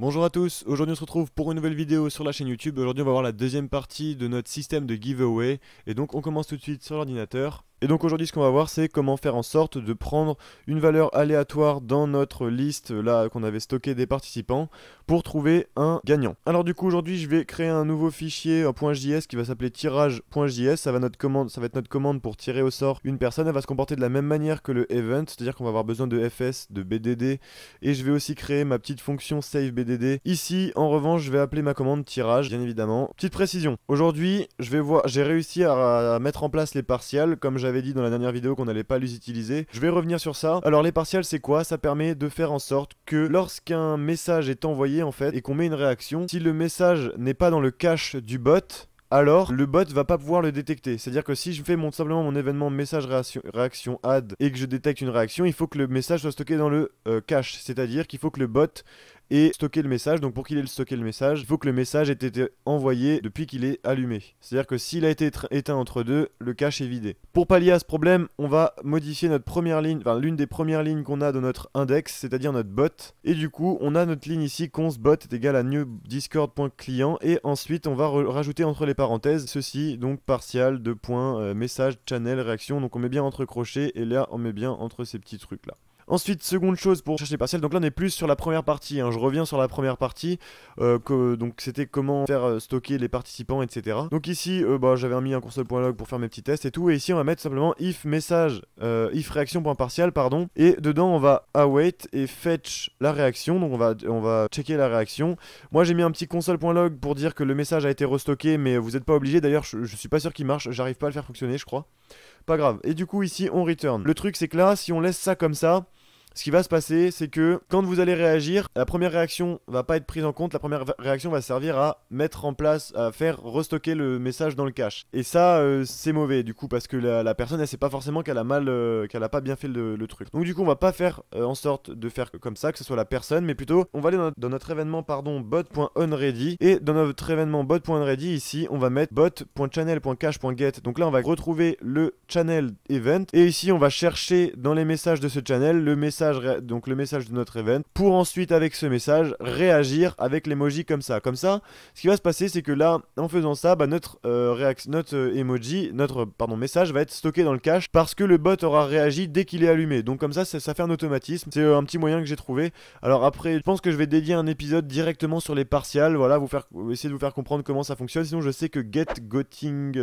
Bonjour à tous, aujourd'hui on se retrouve pour une nouvelle vidéo sur la chaîne YouTube. Aujourd'hui on va voir la deuxième partie de notre système de giveaway. Et donc on commence tout de suite sur l'ordinateur. Et donc aujourd'hui, ce qu'on va voir, c'est comment faire en sorte de prendre une valeur aléatoire dans notre liste là qu'on avait stocké des participants pour trouver un gagnant. Alors du coup, aujourd'hui, je vais créer un nouveau fichier .js qui va s'appeler tirage.js. Ça va être notre commande pour tirer au sort une personne. Elle va se comporter de la même manière que le event, c'est-à-dire qu'on va avoir besoin de fs, de bdd, et je vais aussi créer ma petite fonction save bdd. Ici, en revanche, je vais appeler ma commande tirage, bien évidemment. Petite précision. Aujourd'hui, je vais voir, j'ai réussi à, mettre en place les partiels comme j'avais dit dans la dernière vidéo qu'on n'allait pas les utiliser. Je vais revenir sur ça. Alors les partiels c'est quoi Ça permet de faire en sorte que lorsqu'un message est envoyé en fait et qu'on met une réaction, si le message n'est pas dans le cache du bot, alors le bot va pas pouvoir le détecter. C'est-à-dire que si je fais mon, simplement mon événement message réaction, add et que je détecte une réaction, il faut que le message soit stocké dans le euh, cache. C'est-à-dire qu'il faut que le bot et stocker le message. Donc pour qu'il ait stocké le message, il faut que le message ait été envoyé depuis qu'il est allumé. C'est-à-dire que s'il a été éteint entre deux, le cache est vidé. Pour pallier à ce problème, on va modifier notre première ligne, enfin l'une des premières lignes qu'on a dans notre index, c'est-à-dire notre bot. Et du coup, on a notre ligne ici const bot est égal à new discord.client et ensuite on va rajouter entre les parenthèses ceci donc partial de points euh, message channel réaction. Donc on met bien entre crochets et là on met bien entre ces petits trucs là. Ensuite, seconde chose pour chercher les partiels, donc là on est plus sur la première partie, hein. je reviens sur la première partie, euh, donc c'était comment faire euh, stocker les participants, etc. Donc ici, euh, bah, j'avais mis un console.log pour faire mes petits tests et tout, et ici on va mettre simplement if message, if réaction.partial, pardon, et dedans on va await et fetch la réaction, donc on va, on va checker la réaction. Moi j'ai mis un petit console.log pour dire que le message a été restocké, mais vous n'êtes pas obligé, d'ailleurs je, je suis pas sûr qu'il marche, j'arrive pas à le faire fonctionner je crois. Pas grave. Et du coup ici on return. Le truc c'est que là si on laisse ça comme ça, ce qui va se passer, c'est que quand vous allez réagir, la première réaction va pas être prise en compte, la première réaction va servir à mettre en place, à faire restocker le message dans le cache. Et ça, euh, c'est mauvais du coup, parce que la, personne, elle sait pas forcément qu'elle a mal, euh, qu'elle a pas bien fait le, truc. Donc du coup, on va pas faire euh, en sorte de faire comme ça, que ce soit la personne, mais plutôt, on va aller dans, notre événement, pardon, bot.unready, et dans notre événement bot.unready, ici, on va mettre bot.channel.cache.get. Donc là, on va retrouver le channel event, et ici, on va chercher dans les messages de ce channel le message donc le message de notre event, pour ensuite avec ce message réagir avec l'emoji comme ça. Comme ça, ce qui va se passer, c'est que là, en faisant ça, bah, notre, euh, notre euh, emoji, notre euh, pardon, message va être stocké dans le cache parce que le bot aura réagi dès qu'il est allumé. Donc comme ça, ça, fait un automatisme. C'est un petit moyen que j'ai trouvé. Alors après, je pense que je vais dédier un épisode directement sur les partials. Voilà, vous faire, essayer de vous faire comprendre comment ça fonctionne. Sinon, je sais que Get Goting,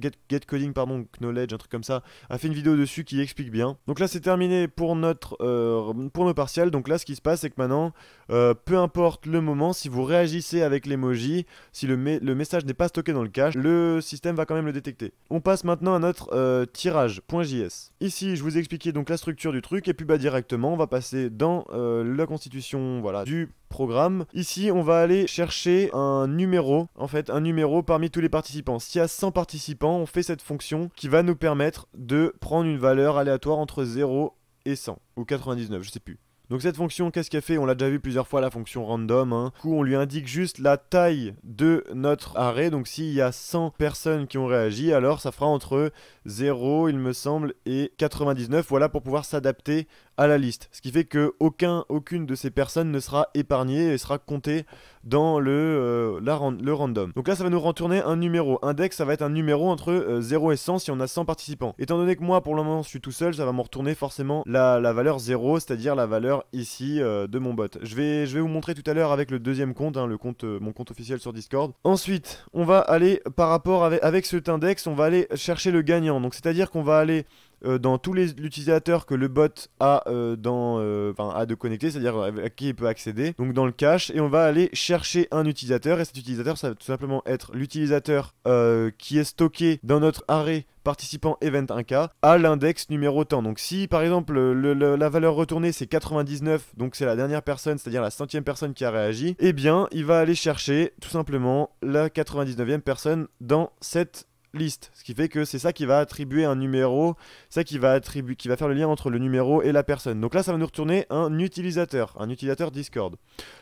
Get, Get Coding, pardon, Knowledge, un truc comme ça, a fait une vidéo dessus qui explique bien. Donc là, c'est terminé pour notre euh, pour nos partiels. Donc là, ce qui se passe, c'est que maintenant, euh, peu importe le moment, si vous réagissez avec l'emoji, si le, message n'est pas stocké dans le cache, le système va quand même le détecter. On passe maintenant à notre euh, tirage.js. Ici, je vous ai expliqué donc la structure du truc, et puis bah, directement, on va passer dans la constitution voilà, du programme. Ici, on va aller chercher un numéro, en fait, un numéro parmi tous les participants. S'il y a 100 participants, on fait cette fonction qui va nous permettre de prendre une valeur aléatoire entre 0 et 100, ou 99, je sais plus. Donc cette fonction, qu'est-ce qu'elle fait On l'a déjà vu plusieurs fois, la fonction random. Hein. coup, on lui indique juste la taille de notre arrêt. Donc s'il y a 100 personnes qui ont réagi, alors ça fera entre 0, il me semble, et 99. Voilà, pour pouvoir s'adapter à la liste. Ce qui fait que aucun, aucune de ces personnes ne sera épargnée et sera comptée dans le, euh, le random. Donc là, ça va nous retourner un numéro. Index, ça va être un numéro entre 0 euh, et 100 si on a 100 participants. Étant donné que moi, pour le moment, je suis tout seul, ça va me retourner forcément la, la valeur 0, c'est-à-dire la valeur ici euh, de mon bot. Je vais, je vais vous montrer tout à l'heure avec le deuxième compte, hein, le compte mon compte officiel sur Discord. Ensuite, on va aller par rapport avec, avec cet index, on va aller chercher le gagnant. Donc c'est-à-dire qu'on va aller euh, dans tous les utilisateurs que le bot a, euh, dans, euh, a de connecter, c'est-à-dire à qui il peut accéder, donc dans le cache, et on va aller chercher un utilisateur, et cet utilisateur, ça va tout simplement être l'utilisateur qui est stocké dans notre arrêt participant event 1K à l'index numéro temps. Donc si par exemple la valeur retournée c'est 99, donc c'est la dernière personne, c'est-à-dire la centième personne qui a réagi, et eh bien il va aller chercher tout simplement la 99e personne dans cette liste, Ce qui fait que c'est ça qui va attribuer un numéro, ça qui va, attribuer, qui va faire le lien entre le numéro et la personne. Donc là, ça va nous retourner un utilisateur, un utilisateur Discord.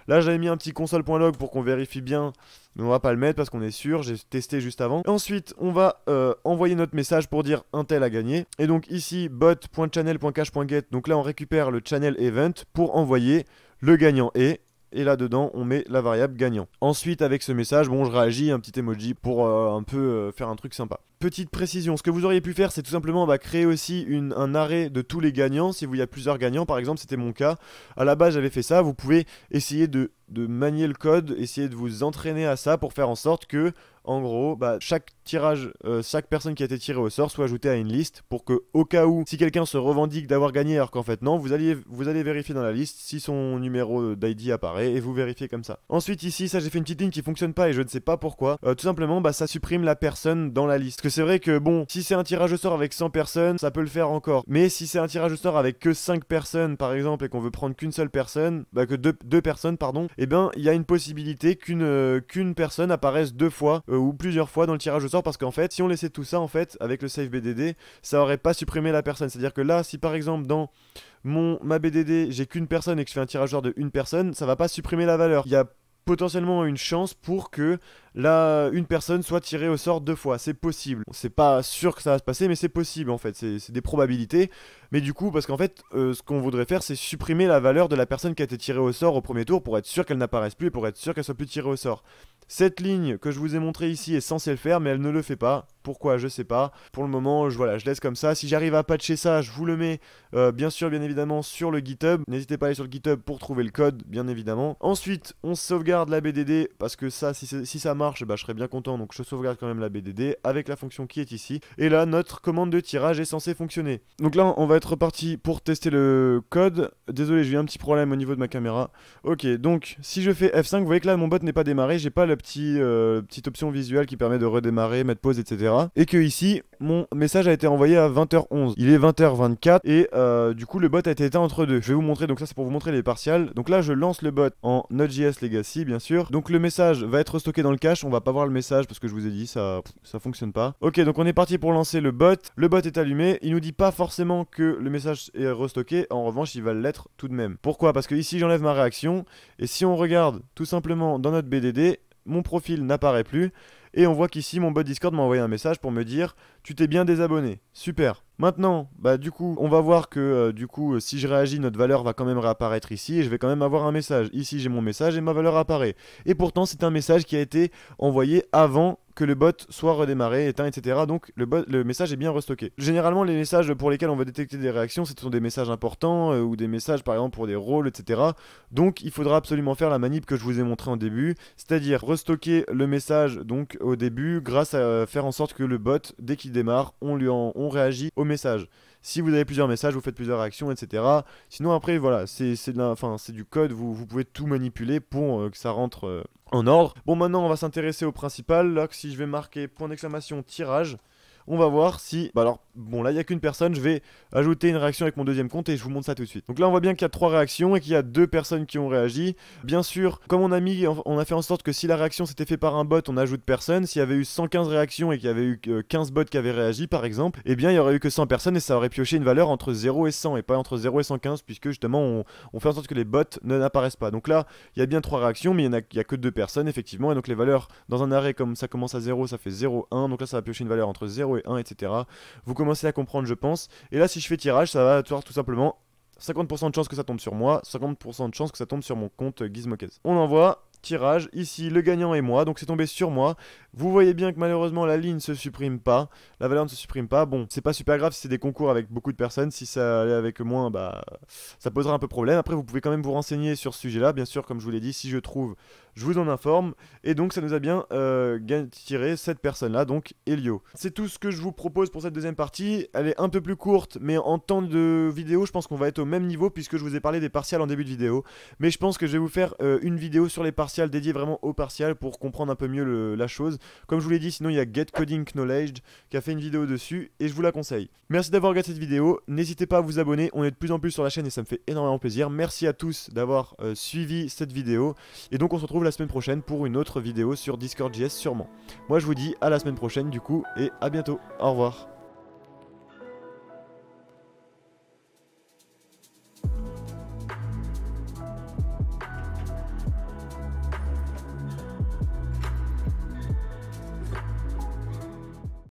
Là, j'avais mis un petit console.log pour qu'on vérifie bien, mais on va pas le mettre parce qu'on est sûr, j'ai testé juste avant. Ensuite, on va euh, envoyer notre message pour dire un tel a gagné. Et donc ici, bot.channel.cache.get, donc là, on récupère le channel event pour envoyer le gagnant et et là-dedans, on met la variable gagnant. Ensuite, avec ce message, bon, je réagis un petit emoji pour euh, un peu euh, faire un truc sympa. Petite précision, ce que vous auriez pu faire, c'est tout simplement bah, créer aussi un arrêt de tous les gagnants. Si vous y a plusieurs gagnants, par exemple, c'était mon cas. À la base, j'avais fait ça. Vous pouvez essayer de, manier le code, essayer de vous entraîner à ça pour faire en sorte que, en gros, bah, chaque tirage, euh, chaque personne qui a été tirée au sort soit ajoutée à une liste pour que, au cas où, si quelqu'un se revendique d'avoir gagné alors qu'en fait non, vous allez, vous allez vérifier dans la liste si son numéro d'ID apparaît et vous vérifiez comme ça. Ensuite, ici, ça, j'ai fait une petite ligne qui fonctionne pas et je ne sais pas pourquoi. Euh, tout simplement, bah, ça supprime la personne dans la liste c'est vrai que bon, si c'est un tirage au sort avec 100 personnes, ça peut le faire encore. Mais si c'est un tirage au sort avec que 5 personnes par exemple et qu'on veut prendre qu'une seule personne, bah que deux, personnes pardon, eh ben il y a une possibilité qu'une euh, qu'une personne apparaisse deux fois euh, ou plusieurs fois dans le tirage au sort parce qu'en fait, si on laissait tout ça en fait avec le save BDD, ça aurait pas supprimé la personne. C'est-à-dire que là, si par exemple dans mon ma BDD, j'ai qu'une personne et que je fais un tirage au sort de une personne, ça va pas supprimer la valeur. Il y a potentiellement une chance pour que là, une personne soit tirée au sort deux fois. C'est possible. C'est pas sûr que ça va se passer, mais c'est possible en fait. C'est des probabilités. Mais du coup, parce qu'en fait, euh, ce qu'on voudrait faire, c'est supprimer la valeur de la personne qui a été tirée au sort au premier tour pour être sûr qu'elle n'apparaisse plus et pour être sûr qu'elle soit plus tirée au sort. Cette ligne que je vous ai montrée ici est censée le faire, mais elle ne le fait pas. Pourquoi Je sais pas. Pour le moment, je, voilà, je laisse comme ça. Si j'arrive à patcher ça, je vous le mets, euh, bien sûr, bien évidemment, sur le GitHub. N'hésitez pas à aller sur le GitHub pour trouver le code, bien évidemment. Ensuite, on sauvegarde la BDD, parce que ça, si, si ça marche, bah, je serais bien content, donc je sauvegarde quand même la BDD avec la fonction qui est ici. Et là, notre commande de tirage est censée fonctionner. Donc là, on va être reparti pour tester le code. Désolé, j'ai eu un petit problème au niveau de ma caméra. Ok, donc si je fais F5, vous voyez que là, mon bot n'est pas démarré, j'ai pas la euh, petite option visuelle qui permet de redémarrer, mettre pause, etc. Et que ici, mon message a été envoyé à 20h11. Il est 20h24 et euh, du coup le bot a été éteint entre deux. Je vais vous montrer, donc ça c'est pour vous montrer les partiels. Donc là je lance le bot en Node.js Legacy bien sûr. Donc le message va être stocké dans le cache, on va pas voir le message parce que je vous ai dit ça, ça fonctionne pas. Ok donc on est parti pour lancer le bot. Le bot est allumé, il nous dit pas forcément que le message est restocké, en revanche il va l'être tout de même. Pourquoi Parce que ici j'enlève ma réaction et si on regarde tout simplement dans notre BDD, mon profil n'apparaît plus. Et on voit qu'ici, mon bot Discord m'a envoyé un message pour me dire Tu t'es bien désabonné. Super. Maintenant, bah du coup, on va voir que euh, du coup, euh, si je réagis, notre valeur va quand même réapparaître ici et je vais quand même avoir un message. Ici, j'ai mon message et ma valeur apparaît. Et pourtant, c'est un message qui a été envoyé avant que le bot soit redémarré, éteint, etc. Donc le, le message est bien restocké. Généralement, les messages pour lesquels on va détecter des réactions, ce sont des messages importants euh, ou des messages par exemple pour des rôles, etc. Donc il faudra absolument faire la manip que je vous ai montré en début, c'est-à-dire restocker le message donc au début grâce à euh, faire en sorte que le bot, dès qu'il démarre, on, lui on réagit au message. Si vous avez plusieurs messages, vous faites plusieurs réactions, etc. Sinon, après, voilà, c'est du code, vous, pouvez tout manipuler pour euh, que ça rentre euh, en ordre. Bon, maintenant, on va s'intéresser au principal. Là, si je vais marquer point d'exclamation tirage, on va voir si... Bah alors, bon là il n'y a qu'une personne, je vais ajouter une réaction avec mon deuxième compte et je vous montre ça tout de suite. Donc là on voit bien qu'il y a trois réactions et qu'il y a deux personnes qui ont réagi. Bien sûr, comme on a mis, on a fait en sorte que si la réaction s'était fait par un bot, on ajoute personne. S'il y avait eu 115 réactions et qu'il y avait eu 15 bots qui avaient réagi par exemple, eh bien il y aurait eu que 100 personnes et ça aurait pioché une valeur entre 0 et 100 et pas entre 0 et 115 puisque justement on, fait en sorte que les bots ne n'apparaissent pas. Donc là, il y a bien trois réactions mais il n'y a, a, que deux personnes effectivement et donc les valeurs dans un arrêt comme ça commence à 0, ça fait 0, Donc là ça va piocher une valeur entre 0 et 1, etc. Vous commencez à comprendre, je pense. Et là, si je fais tirage, ça va avoir tout simplement 50% de chance que ça tombe sur moi, 50% de chance que ça tombe sur mon compte Gizmokez. On envoie, tirage, ici le gagnant et moi, donc c'est tombé sur moi. Vous voyez bien que malheureusement la ligne ne se supprime pas, la valeur ne se supprime pas. Bon, c'est pas super grave si c'est des concours avec beaucoup de personnes, si ça allait avec moins, bah ça posera un peu problème. Après, vous pouvez quand même vous renseigner sur ce sujet-là, bien sûr, comme je vous l'ai dit, si je trouve je vous en informe. Et donc ça nous a bien euh, tiré cette personne-là, donc Elio. C'est tout ce que je vous propose pour cette deuxième partie. Elle est un peu plus courte, mais en temps de vidéo, je pense qu'on va être au même niveau puisque je vous ai parlé des partiels en début de vidéo. Mais je pense que je vais vous faire euh, une vidéo sur les partiels dédiée vraiment aux partiales pour comprendre un peu mieux la chose. Comme je vous l'ai dit, sinon il y a Get Coding Knowledge qui a fait une vidéo dessus et je vous la conseille. Merci d'avoir regardé cette vidéo. N'hésitez pas à vous abonner. On est de plus en plus sur la chaîne et ça me fait énormément plaisir. Merci à tous d'avoir euh, suivi cette vidéo. Et donc on se retrouve la semaine prochaine pour une autre vidéo sur Discord.js sûrement. Moi je vous dis à la semaine prochaine du coup et à bientôt. Au revoir.